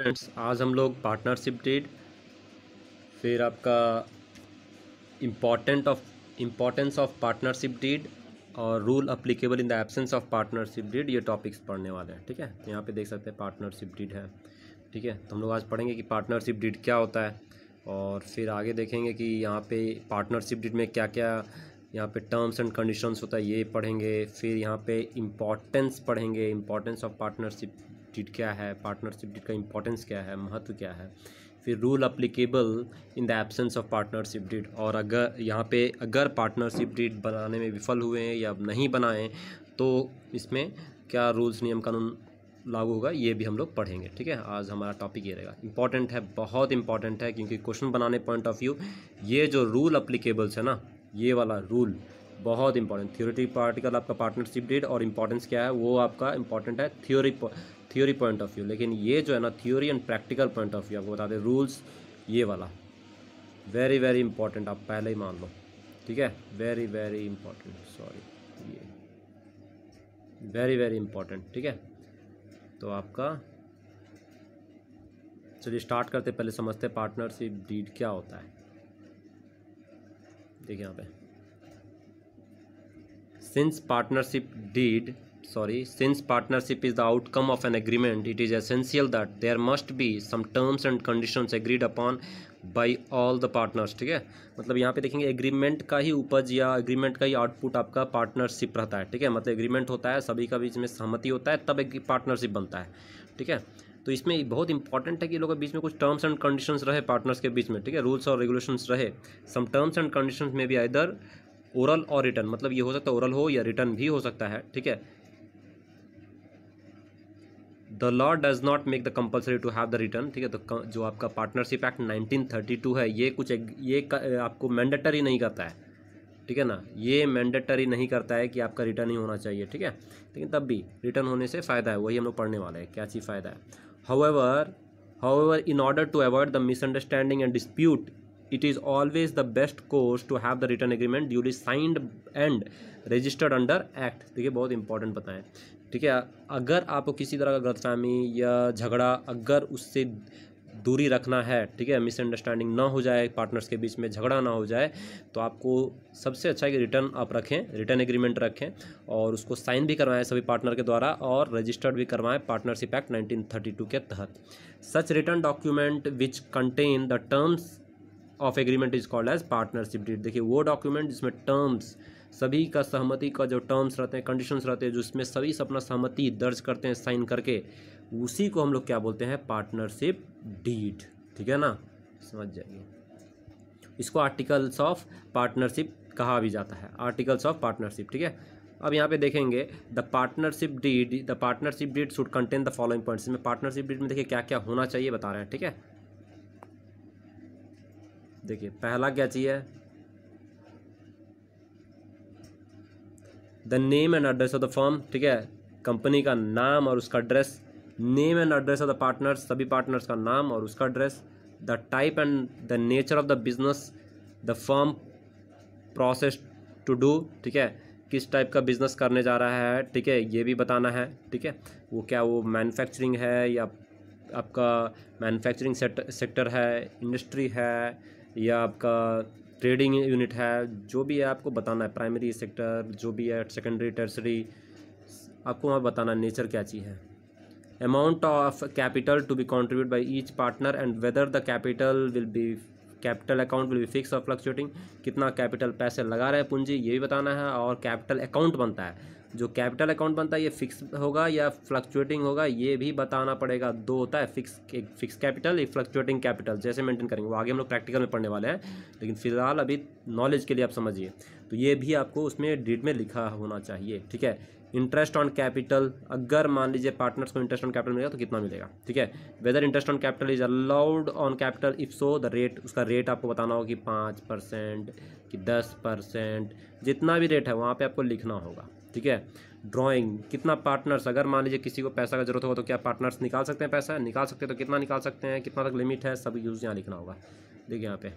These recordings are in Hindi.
फ्रेंड्स आज हम लोग पार्टनरशिप डेट फिर आपका important of importance of partnership deed और rule applicable in the absence of partnership deed ये टॉपिक्स पढ़ने वाले हैं ठीक है तो यहाँ पे देख सकते हैं पार्टनरशिप डीड है ठीक है तो हम लोग आज पढ़ेंगे कि पार्टनरशिप डीड क्या होता है और फिर आगे देखेंगे कि यहाँ पे पार्टनरशिप डीड में क्या क्या यहाँ पे टर्म्स एंड कंडीशंस होता है ये पढ़ेंगे फिर यहाँ पे इम्पॉर्टेंस पढ़ेंगे इम्पॉर्टेंस ऑफ पार्टनरशिप डिट क्या है पार्टनरशिप डिट का इम्पॉर्टेंस क्या है महत्व क्या है फिर rule applicable in the absence of partnership deed और अगर यहाँ पे अगर पार्टनरशिप डिट बनाने में विफल हुए हैं या नहीं बनाएँ तो इसमें क्या रूल्स नियम कानून लागू होगा ये भी हम लोग पढ़ेंगे ठीक है आज हमारा टॉपिक ये रहेगा इंपॉर्टेंट है बहुत इंपॉर्टेंट है क्योंकि क्वेश्चन बनाने पॉइंट ऑफ व्यू ये जो रूल अप्लीकेबल्स है ना ये वाला रूल बहुत इंपॉर्टेंट थ्योरेटिक पार्टिकल आपका पार्टनरशिप डेट और इंपॉर्टेंस क्या है वो आपका इंपॉर्टेंट है theory theory point of view लेकिन ये जो है ना theory and practical point of view आपको बता दें रूल्स ये वाला वेरी वेरी इंपॉर्टेंट आप पहले ही मान लो ठीक है वेरी वेरी इंपॉर्टेंट सॉरी ये वेरी वेरी इंपॉर्टेंट ठीक है तो आपका चलिए स्टार्ट करते पहले समझते पार्टनरशिप डीड क्या होता है देखिए यहाँ पे since partnership deed sorry since partnership is the outcome of an agreement it is essential that there must be some terms and condition agreed upon by all the partners ठीक है मतलब यहाँ पे देखेंगे एग्रीमेंट का ही उपज या एग्रीमेंट का ही आउटपुट आपका पार्टनरशिप रहता है ठीक है मतलब एग्रीमेंट होता है सभी का बीच में सहमति होता है तब एक पार्टनरशिप बनता है ठीक है तो इसमें बहुत इंपॉर्टेंट है कि लोगों के बीच में कुछ टर्म्स एंड कंडीशंस रहे पार्टनर्स के बीच में ठीक है रूल्स और रेगुलेशंस रहे सम टर्म्स एंड कंडीशंस में भी इधर ओरल और रिटर्न मतलब ये हो सकता है ओरल हो या रिटर्न भी हो सकता है ठीक है the law does not make the compulsory to have the written ठीक है तो जो आपका पार्टनरशिप एक्ट 1932 है ये कुछ ये आपको मैंडेटरी नहीं करता है ठीक है ना ये मैंडेटरी नहीं करता है कि आपका रिटर्न ही होना चाहिए ठीक है लेकिन तब भी रिटर्न होने से फ़ायदा है वही हम लोग पढ़ने वाले हैं क्या चीज़ फ़ायदा है however however in order to avoid the misunderstanding and dispute it is always the best course to have the written agreement duly signed and registered under act देखिए बहुत इंपॉर्टेंट बताएं ठीक है अगर आपको किसी तरह का गलतफहमी या झगड़ा अगर उससे दूरी रखना है ठीक है मिसअंडरस्टैंडिंग ना हो जाए पार्टनर्स के बीच में झगड़ा ना हो जाए तो आपको सबसे अच्छा है कि रिटर्न आप रखें रिटर्न एग्रीमेंट रखें और उसको साइन भी करवाएं सभी पार्टनर के द्वारा और रजिस्टर्ड भी करवाएं पार्टनरशिप एक्ट नाइनटीन के तहत such written document which contain the terms of agreement is called as partnership deed देखिए वो डॉक्यूमेंट जिसमें टर्म्स सभी का सहमति का जो टर्म्स रहते हैं कंडीशंस रहते हैं जिसमें सभी अपना सहमति दर्ज करते हैं साइन करके उसी को हम लोग क्या बोलते हैं पार्टनरशिप डीड ठीक है ना समझ जाइए इसको आर्टिकल्स ऑफ पार्टनरशिप कहा भी जाता है आर्टिकल्स ऑफ पार्टनरशिप ठीक है अब यहाँ पे देखेंगे the partnership deed the partnership deed should contain the following points में पार्टनरशिप डीड में देखिए क्या क्या होना चाहिए बता रहे हैं ठीक है देखिए पहला क्या चाहिए the name and address of the form ठीक है कंपनी का नाम और उसका address name and address of the partners सभी पार्टनर्स का नाम और उसका address the type and the nature of the business the firm proposes to do ठीक है किस टाइप का बिजनेस करने जा रहा है ठीक है ये भी बताना है ठीक है वो क्या वो मैन्युफैक्चरिंग है या आपका मैन्युफैक्चरिंग सेक्टर है इंडस्ट्री है या आपका ट्रेडिंग यूनिट है जो भी है आपको बताना है प्राइमरी सेक्टर जो भी है सेकेंडरी टर्सरी आपको वहाँ बताना है नेचर क्या चीज़ है amount of capital to be contributed by each partner and whether the capital will be capital account will be fix और फ्लक्चुएटिंग कितना कैपिटल पैसे लगा रहे हैं पूंजी ये भी बताना है और कैपिटल अकाउंट बनता है जो कैपिटल अकाउंट बनता है ये फिक्स होगा या फ्लक्चुएटिंग होगा ये भी बताना पड़ेगा दो होता है फिक्स एक फिक्स कैपिटल एक फ्लक्चुएटिंग कैपिटल जैसे मेंटेन करेंगे वो आगे हम लोग प्रैक्टिकल में पढ़ने वाले हैं लेकिन फिलहाल अभी नॉलेज के लिए आप समझिए तो ये भी आपको उसमें डेट में लिखा होना चाहिए ठीक है इंटरेस्ट ऑन कैपिटल अगर मान लीजिए पार्टनर्स को इंटरेस्ट ऑन कैपिटल मिलेगा तो कितना मिलेगा ठीक है whether interest on capital is allowed on capital if so the rate उसका रेट आपको बताना होगा कि पाँच परसेंट कि दस परसेंट जितना भी रेट है वहाँ पे आपको लिखना होगा ठीक है ड्राइंग कितना पार्टनर्स अगर मान लीजिए किसी को पैसा का जरूरत होगा तो क्या पार्टनर्स निकाल सकते हैं पैसा निकाल सकते हैं तो कितना निकाल सकते हैं कितना तक लिमिट है सब यूज़ यहाँ लिखना होगा देखिए यहाँ पे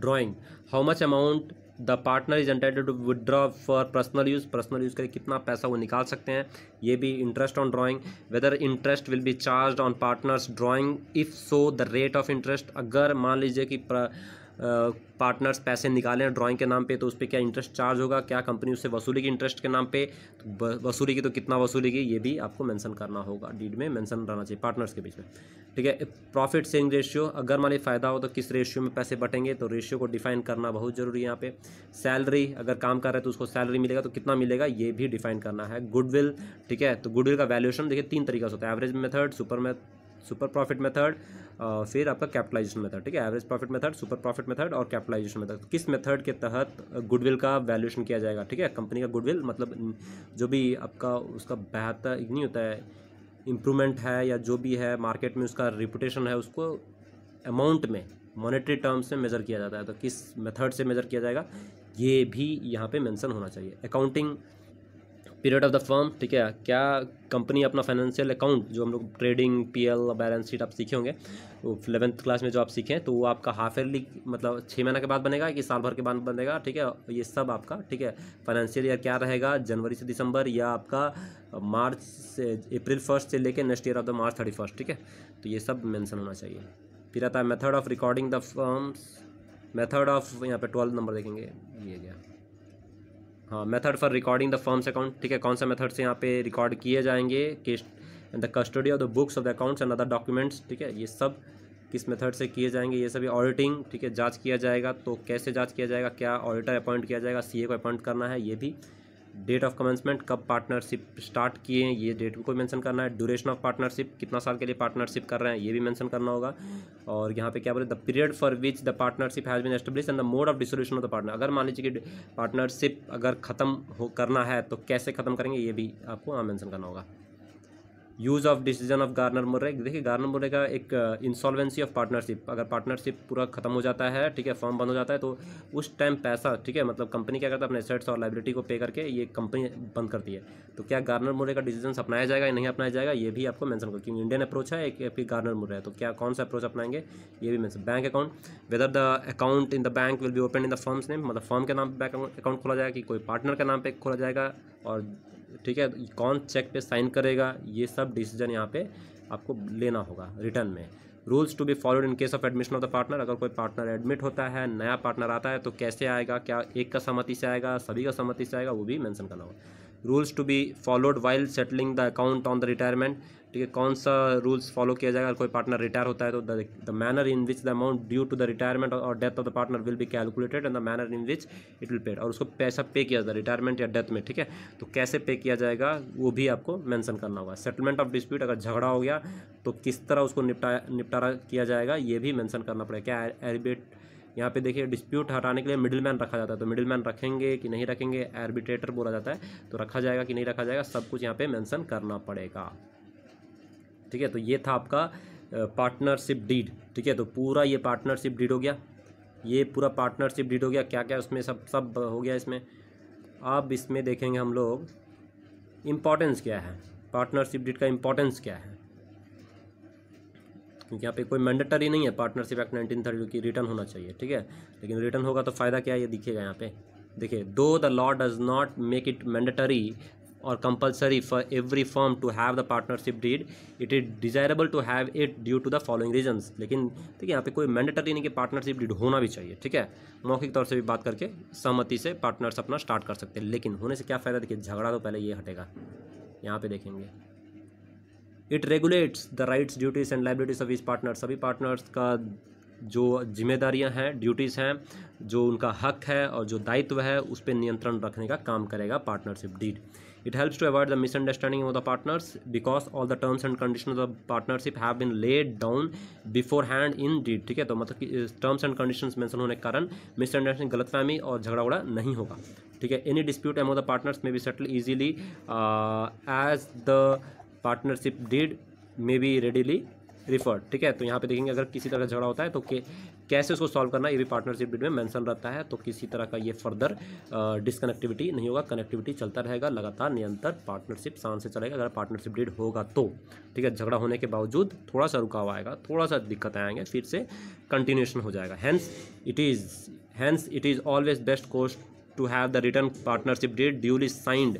drawing how much amount the partner is entitled to withdraw for personal use personal use करके कितना पैसा वो निकाल सकते हैं ये भी interest on drawing whether interest will be charge on partners drawing if so the rate of interest अगर मान लीजिए कि प्र, पार्टनर्स पैसे निकालें ड्राइंग के नाम पे तो उस पर क्या इंटरेस्ट चार्ज होगा क्या कंपनी उससे वसूलेगी इंटरेस्ट के नाम पे तो वसूलेगी तो कितना वसूलेगी ये भी आपको मेंशन करना होगा डीड में मेंशन रहना चाहिए पार्टनर्स के बीच में ठीक है प्रॉफिट सेंग रेशियो अगर मान फ़ायदा हो तो किस रेशियो में पैसे बटेंगे तो रेशियो को डिफाइन करना बहुत ज़रूरी है यहाँ पे सैलरी अगर काम कर रहे हैं तो उसको सैलरी मिलेगा तो कितना मिलेगा ये भी डिफाइन करना है गुडविल ठीक है तो गुडविल का वैल्यूएशन देखिए तीन तरीका से होता है average method super meth super profit method फिर आपका कैपिटलाइजेशन मेथड ठीक है average profit method super profit method और कैपिटलाइजेशन मेथड तो किस मेथड के तहत गुडविल का वैल्यूएशन किया जाएगा ठीक है कंपनी का गुडविल मतलब जो भी आपका उसका बेहतर नहीं होता है इम्प्रूवमेंट है या जो भी है मार्केट में उसका रिपोटेशन है उसको अमाउंट में मॉनेटरी टर्म्स में मेज़र किया जाता है तो किस मेथड से मेज़र किया जाएगा ये भी यहाँ पे मेंशन होना चाहिए accounting period of the firm ठीक है क्या कंपनी अपना फाइनेंशियल अकाउंट जो हम लोग ट्रेडिंग पीएल बैलेंस शीट आप सीखे होंगे इलेवंथ क्लास में जो आप सीखें तो वो आपका हाफ ईयरली मतलब छः महीना के बाद बनेगा कि साल भर के बाद बनेगा ठीक है ये सब आपका ठीक है फाइनेंशियल ईयर क्या रहेगा जनवरी से दिसंबर या आपका मार्च से अप्रैल फर्स्ट से लेकर next year of the March thirty first ठीक है तो ये सब मैंसन होना चाहिए फिर आता है method of recording the firms method of यहाँ पे ट्वेल्थ नंबर देखेंगे ये गया हाँ method for recording the firms account ठीक है कौन सा मेथड से यहाँ पे रिकॉर्ड किए जाएंगे case the custody of the books of the accounts and other documents ठीक है ये सब किस मेथड से किए जाएंगे ये सभी ऑडिटिंग ठीक है जांच किया जाएगा तो कैसे जांच किया जाएगा क्या ऑडिटर अपॉइंट किया जाएगा सीए को अपॉइंट करना है ये भी डेट ऑफ कमेंसमेंट कब पार्टनरशिप स्टार्ट किए हैं ये डेट को मेंशन करना है ड्यूरेशन ऑफ पार्टनरशिप कितना साल के लिए पार्टनरशिप कर रहे हैं ये भी मेंशन करना होगा और यहाँ पे क्या बोले the period for which the partnership has been establish and the mode of dissolution of the partner अगर मान लीजिए कि पार्टनरशिप अगर ख़त्म हो करना है तो कैसे ख़त्म करेंगे ये भी आपको हाँ मैंशन करना होगा use of decision of Garner Murray देखिए गार्नर मुर्रे का एक इंसॉल्वेंसी ऑफ पार्टनरशिप अगर पार्टनरशिप पूरा खत्म हो जाता है ठीक है फॉर्म बंद हो जाता है तो उस टाइम पैसा ठीक है मतलब कंपनी क्या करता है अपने एसेट्स और लाइबिलिटी को पे करके ये कंपनी बंद करती है तो क्या गार्नर मुर्रे का डिसीजन अपनाया जाएगा या नहीं अपनाया जाएगा ये भी आपको मैंसन करो क्योंकि इंडियन अप्रोच है एक फिर गार्नर मुर्रे है तो क्या कौन सा अप्रोच अपनाएंगे ये भी mention bank account whether the account in the bank will be open in the firms name मतलब फर्म के नाम पर बैंक अकाउंट खोला जाएगा कि कोई पार्टनर के नाम पर खोला जाएगा और ठीक है कौन चेक पे साइन करेगा ये सब डिसीजन यहाँ पे आपको लेना होगा रिटर्न में rules to be followed in case of admission of the partner अगर कोई पार्टनर एडमिट होता है नया पार्टनर आता है तो कैसे आएगा क्या एक का सहमति से आएगा सभी का सहमति से आएगा वो भी मैंशन करना होगा rules to be followed while settling the account on the retirement ठीक है कौन सा रूल्स फॉलो किया जाएगा अगर कोई पार्टनर रिटायर होता है तो the manner in which the amount due to the retirement और death of the partner will be calculated and the manner in which it will paid और उसको पैसा पे किया जाता है रिटायरमेंट या डेथ में ठीक है तो कैसे पे किया जाएगा वो भी आपको मैंसन करना होगा सेटलमेंट ऑफ डिस्प्यूट अगर झगड़ा हो गया तो किस तरह उसको निपटा निपटारा किया जाएगा ये भी मैंसन करना पड़ेगा क्या एरिबेट यहाँ पे देखिए डिस्प्यूट हटाने के लिए मिडिल मैन रखा जाता है तो मिडिल मैन रखेंगे कि नहीं रखेंगे आर्बिट्रेटर बोला जाता है तो रखा जाएगा कि नहीं रखा जाएगा सब कुछ यहाँ पे मेंशन करना पड़ेगा ठीक है तो ये था आपका पार्टनरशिप डीड ठीक है तो पूरा ये पार्टनरशिप डीड हो गया ये पूरा पार्टनरशिप डीड हो गया क्या क्या उसमें सब सब हो गया इसमें अब इसमें देखेंगे हम लोग इम्पॉर्टेंस क्या है पार्टनरशिप डीड का इम्पॉर्टेंस क्या है क्योंकि यहाँ पे कोई मैंडेटरी नहीं है पार्टनरशिप एक्ट नाइनटीन थर्टी की रिटर्न होना चाहिए ठीक है लेकिन रिटर्न होगा तो फ़ायदा क्या है ये दिखेगा यहाँ पे देखिए दो the law does not make it mandatory और compulsory for every form to have the partnership deed it is desirable to have it due to the following reasons लेकिन ठीक है यहाँ पे कोई मैंडेटरी नहीं कि पार्टनरशिप डीड होना भी चाहिए ठीक है मौखिक तौर से भी बात करके सहमति से पार्टनर्स अपना स्टार्ट कर सकते हैं लेकिन होने से क्या फ़ायदा देखिए झगड़ा तो पहले ये हटेगा यहाँ पे देखेंगे it regulates the rights duties and liabilities of इस पार्टनर सभी पार्टनर्स का जो जिम्मेदारियां हैं ड्यूटीज़ हैं जो उनका हक है और जो दायित्व है उस पर नियंत्रण रखने का काम करेगा partnership deed it helps to avoid the misunderstanding of the partners because all the terms and condition of the partnership have been laid down beforehand in deed ठीक है तो मतलब कि टर्म्स एंड कंडीशन मैंशन होने के कारण मिसअंडरस्टैंडिंग गलतफहमी और झगड़ा उड़ा नहीं होगा ठीक है any dispute among the partners में be settle easily as the partnership deed में भी रेडीली रिफर्ड ठीक है तो यहाँ पे देखेंगे अगर किसी तरह का झगड़ा होता है तो के, कैसे उसको सॉल्व करना ये भी पार्टनरशिप डीड में मेंशन रहता है तो किसी तरह का ये फर्दर डिसकनेक्टिविटी नहीं होगा कनेक्टिविटी चलता रहेगा लगातार निरंतर पार्टनरशिप शान से चलेगा अगर पार्टनरशिप डीड होगा तो ठीक है झगड़ा होने के बावजूद थोड़ा सा रुकाव आएगा थोड़ा सा दिक्कत आएंगे फिर से कंटिन्यूशन हो जाएगा hence it is hence it is always best कोस्ट to have the written partnership deed duly signed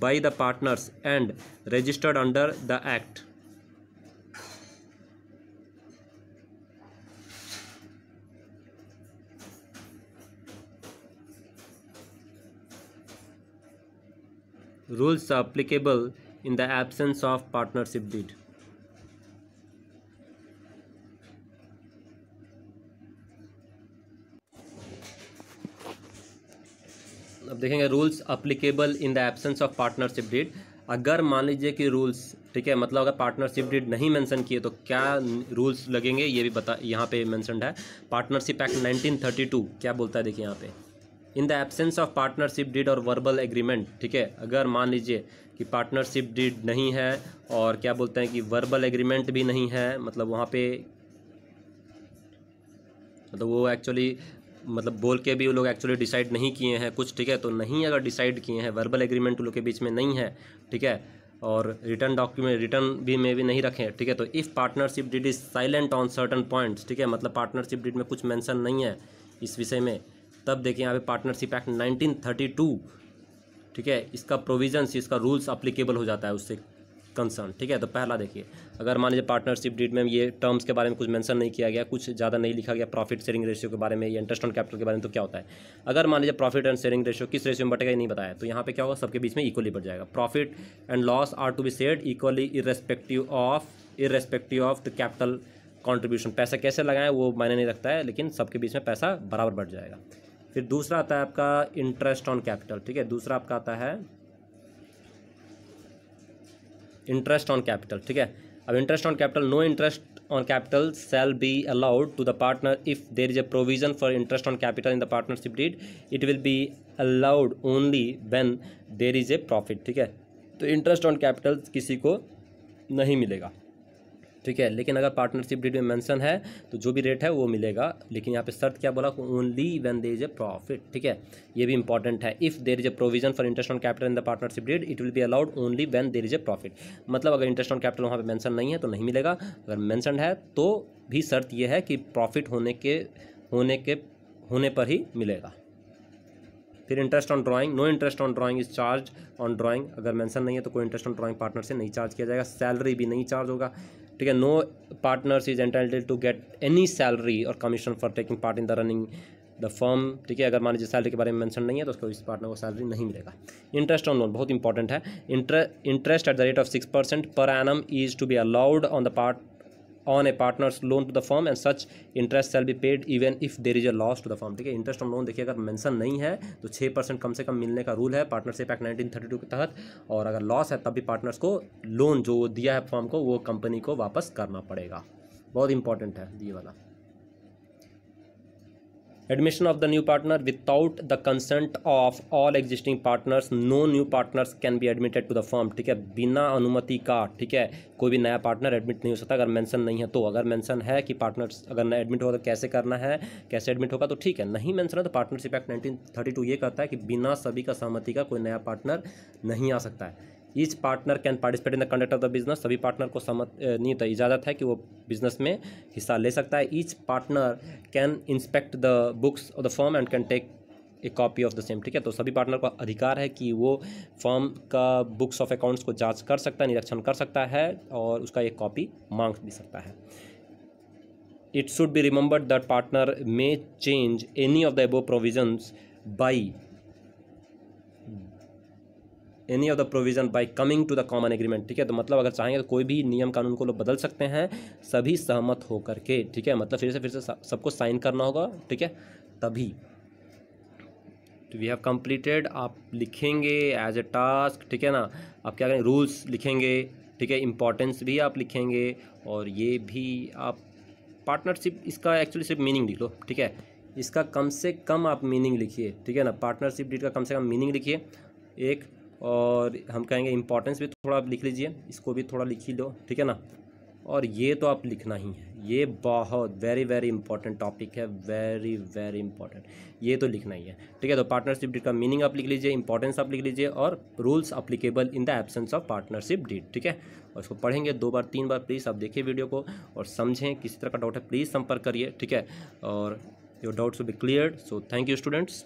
by the partners and registered under the act rules applicable in the absence of partnership deed अब देखेंगे rules applicable in the absence of partnership deed अगर मान लीजिए कि रूल्स ठीक है मतलब अगर पार्टनरशिप डीड नहीं मेंशन किए तो क्या रूल्स लगेंगे ये भी बता यहाँ पे मेंशनड है पार्टनरशिप एक्ट 1932 क्या बोलता है देखिए यहाँ पे in the absence of partnership deed और वर्बल एग्रीमेंट ठीक है अगर मान लीजिए कि पार्टनरशिप डीड नहीं है और क्या बोलते हैं कि वर्बल एग्रीमेंट भी नहीं है मतलब वहाँ पे मतलब वो एक्चुअली मतलब बोल के भी वो लोग एक्चुअली डिसाइड नहीं किए हैं कुछ ठीक है तो नहीं अगर डिसाइड किए हैं वर्बल एग्रीमेंट उन लोग के बीच में नहीं है ठीक है और रिटर्न डॉक्यूमेंट रिटर्न भी में भी नहीं रखें ठीक है तो if partnership deed is silent on certain points ठीक है मतलब पार्टनरशिप डिट में कुछ मैंसन नहीं है इस विषय में तब देखिए यहाँ पे पार्टनरशिप एक्ट नाइनटीन ठीक है इसका प्रोविजन्स इसका रूल्स अप्लीकेबल हो जाता है उससे कंसर्न ठीक है तो पहला देखिए अगर मान लीजिए पार्टनरशिप डीड में ये टर्म्स के बारे में कुछ मेंशन नहीं किया गया कुछ ज़्यादा नहीं लिखा गया प्रॉफिट शेयरिंग रेशियो के बारे में या इंटरेस्ट ऑन कैपिटल के बारे में तो क्या होता है अगर मान लीजिए प्रॉफिट एंड शेयरिंग रेशियो किस रेशियो में बटेगा नहीं बताया तो यहाँ पे क्या होगा सबके बीच में इक्वली बढ़ जाएगा profit and loss are to be shared equally irrespective of irrespective of the capital contribution पैसा कैसे लगाएं वो मायने नहीं रखता है लेकिन सबके बीच में पैसा बराबर बढ़ जाएगा फिर दूसरा आता है आपका इंटरेस्ट ऑन कैपिटल ठीक है दूसरा आपका आता है इंटरेस्ट ऑन कैपिटल ठीक है अब interest on capital no interest on capital shall be allowed to the partner if there is a provision for interest on capital in the partnership deed it will be allowed only when there is a profit ठीक है तो इंटरेस्ट ऑन कैपिटल किसी को नहीं मिलेगा ठीक है लेकिन अगर पार्टनरशिप डीड में मेंशन है तो जो भी रेट है वो मिलेगा लेकिन यहाँ पे शर्त क्या बोला only when there is a profit ठीक है ये भी इंपॉर्टेंट है if there is a provision for interest on capital in the partnership deed it will be allowed only when there is a profit मतलब अगर इंटरेस्ट ऑन कैपिटल वहाँ पर मैंशन नहीं है तो नहीं मिलेगा अगर मैंशन है तो भी शर्त यह है कि प्रॉफिट होने के होने के होने पर ही मिलेगा फिर interest on drawing no interest on drawing is charge on drawing अगर मेंशन नहीं है तो कोई इंटरेस्ट ऑन ड्राइंग पार्टनर से नहीं चार्ज किया जाएगा सैलरी भी नहीं चार्ज होगा ठीक है no partners is entitled to get any salary और commission for taking part in the running the firm ठीक है अगर मान लीजिए सैलरी के बारे में मेंशन नहीं है तो उसको इस पार्टनर को सैलरी नहीं मिलेगा इंटरेस्ट ऑन लोन बहुत इंपॉर्टेंट है interest at the rate of six percent per annum is to be allowed on the part on a partners loan to the form and such interest shall be paid even if there is a loss to the form ठीक है इंटरेस्ट ऑन लोन देखिए अगर मेंशन नहीं है तो छः परसेंट कम से कम मिलने का रूल है partnership act nineteen thirty two के तहत और अगर लॉस है तब भी पार्टनर्स को लोन जो दिया है फॉर्म को वो कंपनी को वापस करना पड़ेगा बहुत इंपॉर्टेंट है ये वाला admission of the new partner without the consent of all existing partners no new partners can be admitted to the firm ठीक है बिना अनुमति का ठीक है कोई भी नया पार्टनर एडमिट नहीं हो सकता अगर मेंशन नहीं है तो अगर मेंशन है कि पार्टनर्स अगर नया एडमिट होगा तो कैसे करना है कैसे एडमिट होगा तो ठीक है नहीं मेंशन है तो पार्टनरशिप एक्ट 1932 ये कहता है कि बिना सभी का सहमति का कोई नया पार्टनर नहीं आ सकता है each partner can participate in the conduct of the business सभी पार्टनर को समत नहीं तो इजाज़त है कि वो बिजनेस में हिस्सा ले सकता है each partner can inspect the books of the form and can take a copy of the same ठीक है तो सभी पार्टनर को अधिकार है कि वो फॉर्म का बुक्स ऑफ अकाउंट्स को जांच कर सकता है निरीक्षण कर सकता है और उसका एक कॉपी मांग भी सकता है it should be remembered that partner may change any of the above provisions by any of the provision by coming to the common agreement ठीक है तो मतलब अगर चाहेंगे तो कोई भी नियम कानून को लोग बदल सकते हैं सभी सहमत होकर के ठीक है मतलब फिर से फिर से सबको साइन करना होगा ठीक है तभी वी हैव कंप्लीटेड आप लिखेंगे एज ए टास्क ठीक है ना आप क्या करें रूल्स लिखेंगे ठीक है इंपॉर्टेंस भी आप लिखेंगे और ये भी आप पार्टनरशिप इसका एक्चुअली सिर्फ मीनिंग लिख लो ठीक है इसका कम से कम आप मीनिंग लिखिए ठीक है ना पार्टनरशिप डीट का कम से कम मीनिंग लिखिए एक और हम कहेंगे इम्पोर्टेंस भी थोड़ा आप लिख लीजिए इसको भी थोड़ा लिख ही लो ठीक है ना और ये तो आप लिखना ही है ये बहुत वेरी वेरी इंपॉर्टेंट टॉपिक है वेरी वेरी इंपॉर्टेंट ये तो लिखना ही है ठीक है तो पार्टनरशिप डीट का मीनिंग आप लिख लीजिए इंपॉर्टेंस आप लिख लीजिए और rules applicable in the absence of partnership deed ठीक है और इसको पढ़ेंगे दो बार तीन बार प्लीज़ आप देखिए वीडियो को और समझें किसी तरह का डाउट है प्लीज़ संपर्क करिए ठीक है और your doubts will be clear so thank you students